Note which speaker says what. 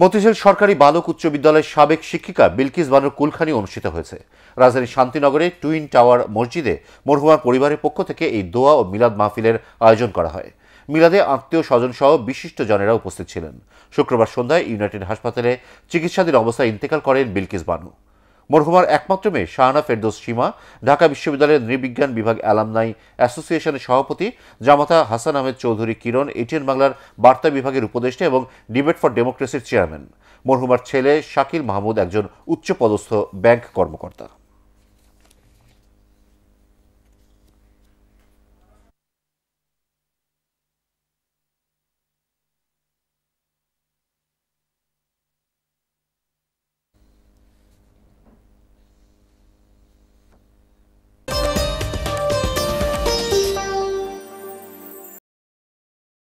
Speaker 1: মতিঝিল সরকারি বালক উচ্চ বিদ্যালয়ের সাবেক শিক্ষিকা বিলকিস বানুর কুলখানি অনুষ্ঠিত হয়েছে রাজধানী শান্তিনগরে টুইন টাওয়ার মসজিদে মরহুমার পরিবারের পক্ষ থেকে এই দোয়া ও মিলাদ মাহফিলের আয়োজন করা হয় মিলাদে আত্মীয় স্বজন সহ বিশিষ্ট জনেরা উপস্থিত ছিলেন শুক্রবার সন্ধ্যায় ইউনাইটেড হাসপাতালে চিকিৎসাধীন অবস্থায় ইন্তেকাল করেন বিলকিস বানু মরহুমার একমাত্র মেয়ে শাহানা ফেরদোস সীমা ঢাকা বিশ্ববিদ্যালয়ের নৃবিজ্ঞান বিভাগ অ্যালামনাই অ্যাসোসিয়েশনের সভাপতি জামাতা হাসান আহমেদ চৌধুরী কিরণ এটিএন বাংলার বার্তা বিভাগের উপদেষ্টা এবং ডিবেট ফর ডেমোক্রেসির চেয়ারম্যান মরহুমার ছেলে শাকিল মাহমুদ একজন উচ্চপদস্থ ব্যাংক কর্মকর্তা